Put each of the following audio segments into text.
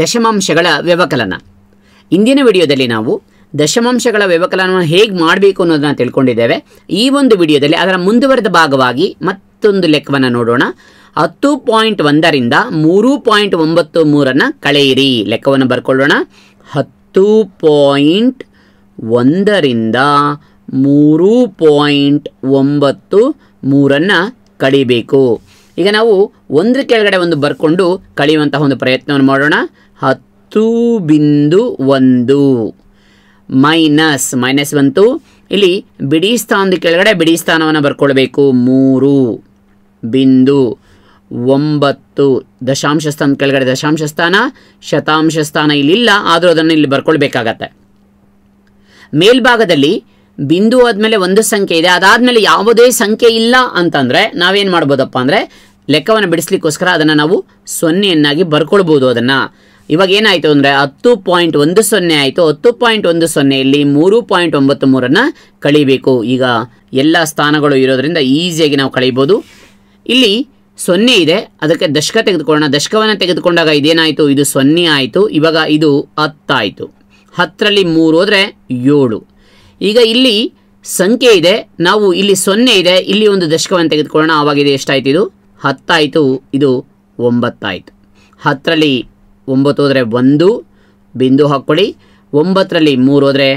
ದಶಮಾಂಶಗಳ ವ್ಯವಕಲನ ಇಂದಿನ ವಿಡಿಯೋದಲ್ಲಿ ನಾವು ದಶಮಾಂಶಗಳ ವ್ಯವಕಲನವನ್ನು ಹೇಗೆ ಮಾಡಬೇಕು ಅನ್ನೋದನ್ನು ತಿಳ್ಕೊಂಡಿದ್ದೇವೆ ಈ ಒಂದು ವಿಡಿಯೋದಲ್ಲಿ ಅದರ ಮುಂದುವರೆದ ಭಾಗವಾಗಿ ಮತ್ತೊಂದು ಲೆಕ್ಕವನ್ನು ನೋಡೋಣ ಹತ್ತು ಪಾಯಿಂಟ್ ಒಂದರಿಂದ ಮೂರು ಪಾಯಿಂಟ್ ಒಂಬತ್ತು ಮೂರನ್ನು ಕಳೆಯಿರಿ ಲೆಕ್ಕವನ್ನು ಬರ್ಕೊಳ್ಳೋಣ ಹತ್ತು ಪಾಯಿಂಟ್ ಒಂದರಿಂದ ಮೂರು ಪಾಯಿಂಟ್ ಒಂಬತ್ತು ಮೂರನ್ನು ಕಳಿಬೇಕು ಈಗ ನಾವು ಒಂದ್ರ ಕೆಳಗಡೆ ಒಂದು ಬರ್ಕೊಂಡು ಕಳೆಯುವಂತಹ ಒಂದು ಪ್ರಯತ್ನವನ್ನು ಮಾಡೋಣ ಹತ್ತು ಬಿಂದು ಒಂದು ಮೈನಸ್ ಮೈನಸ್ ಬಂತು ಇಲ್ಲಿ ಬಿಡಿ ಸ್ಥಾನದ ಕೆಳಗಡೆ ಬಿಡಿ ಸ್ಥಾನವನ್ನು ಬರ್ಕೊಳ್ಬೇಕು ಮೂರು ಬಿಂದು ಒಂಬತ್ತು ದಶಾಂಶ ಸ್ಥಾನದ ಕೆಳಗಡೆ ದಶಾಂಶ ಸ್ಥಾನ ಶತಾಂಶ ಸ್ಥಾನ ಇಲ್ಲಿಲ್ಲ ಆದರೂ ಅದನ್ನು ಇಲ್ಲಿ ಬರ್ಕೊಳ್ಬೇಕಾಗತ್ತೆ ಮೇಲ್ಭಾಗದಲ್ಲಿ ಬಿಂದು ಆದಮೇಲೆ ಒಂದು ಸಂಖ್ಯೆ ಇದೆ ಅದಾದಮೇಲೆ ಯಾವುದೇ ಸಂಖ್ಯೆ ಇಲ್ಲ ಅಂತಂದರೆ ನಾವೇನು ಮಾಡ್ಬೋದಪ್ಪ ಅಂದರೆ ಲೆಕ್ಕವನ್ನು ಬಿಡಿಸ್ಲಿಕ್ಕೋಸ್ಕರ ಅದನ್ನು ನಾವು ಸೊನ್ನೆಯನ್ನಾಗಿ ಬರ್ಕೊಳ್ಬೋದು ಅದನ್ನು ಇವಾಗ ಏನಾಯಿತು ಅಂದರೆ ಹತ್ತು ಪಾಯಿಂಟ್ ಒಂದು ಸೊನ್ನೆ ಆಯಿತು ಹತ್ತು ಪಾಯಿಂಟ್ ಒಂದು ಸೊನ್ನೆಯಲ್ಲಿ ಮೂರು ಪಾಯಿಂಟ್ ಒಂಬತ್ತು ಮೂರನ್ನು ಕಳಿಬೇಕು ಈಗ ಎಲ್ಲ ಸ್ಥಾನಗಳು ಇರೋದರಿಂದ ಈಸಿಯಾಗಿ ನಾವು ಕಳೀಬೋದು ಇಲ್ಲಿ ಸೊನ್ನೆ ಇದೆ ಅದಕ್ಕೆ ದಶಕ ತೆಗೆದುಕೊಳ್ಳೋಣ ದಶಕವನ್ನು ತೆಗೆದುಕೊಂಡಾಗ ಇದೇನಾಯಿತು ಇದು ಸೊನ್ನೆ ಆಯಿತು ಇವಾಗ ಇದು ಹತ್ತಾಯಿತು ಹತ್ತರಲ್ಲಿ ಮೂರು ಹೋದರೆ ಏಳು ಈಗ ಇಲ್ಲಿ ಸಂಖ್ಯೆ ಇದೆ ನಾವು ಇಲ್ಲಿ ಸೊನ್ನೆ ಇದೆ ಇಲ್ಲಿ ಒಂದು ದಶಕವನ್ನು ತೆಗೆದುಕೊಳ್ಳೋಣ ಆವಾಗಿದೆ ಇದು ಎಷ್ಟಾಯ್ತು ಇದು ಹತ್ತಾಯಿತು ಇದು ಒಂಬತ್ತಾಯಿತು ಹತ್ತರಲ್ಲಿ ಒಂಬತ್ತು ಹೋದರೆ ಒಂದು ಬಿಂದು ಹಾಕ್ಕೊಳ್ಳಿ ಒಂಬತ್ತರಲ್ಲಿ ಮೂರು ಹೋದರೆ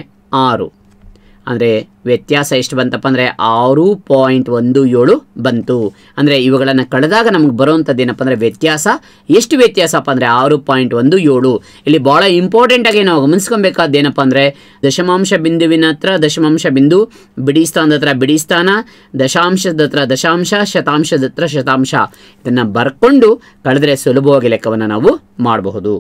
ಆರು ಅಂದರೆ ವ್ಯತ್ಯಾಸ ಎಷ್ಟು ಬಂತಪ್ಪ ಅಂದರೆ ಆರು ಪಾಯಿಂಟ್ ಒಂದು ಏಳು ಬಂತು ಅಂದರೆ ಇವುಗಳನ್ನು ಕಳೆದಾಗ ನಮಗೆ ಬರುವಂಥದ್ದು ಏನಪ್ಪ ಅಂದರೆ ವ್ಯತ್ಯಾಸ ಎಷ್ಟು ವ್ಯತ್ಯಾಸಪ್ಪ ಅಂದರೆ ಆರು ಪಾಯಿಂಟ್ ಒಂದು ಏಳು ಇಲ್ಲಿ ಭಾಳ ಇಂಪಾರ್ಟೆಂಟಾಗಿ ನಾವು ಗಮನಿಸ್ಕೊಬೇಕಾದ ಏನಪ್ಪ ಅಂದರೆ ದಶಮಾಂಶ ಬಿಂದುವಿನ ಹತ್ರ ದಶಮಾಂಶ ಬಿಂದು ಬಿಡಿ ಹತ್ರ ಬಿಡಿ ಸ್ಥಾನ ದಶಾಂಶದ ಹತ್ರ ದಶಾಂಶ ಶತಾಂಶದ ಹತ್ರ ಶತಾಂಶ ಇದನ್ನು ಬರ್ಕೊಂಡು ಕಳೆದ್ರೆ ಸುಲಭವಾಗಿ ಲೆಕ್ಕವನ್ನು ನಾವು ಮಾಡಬಹುದು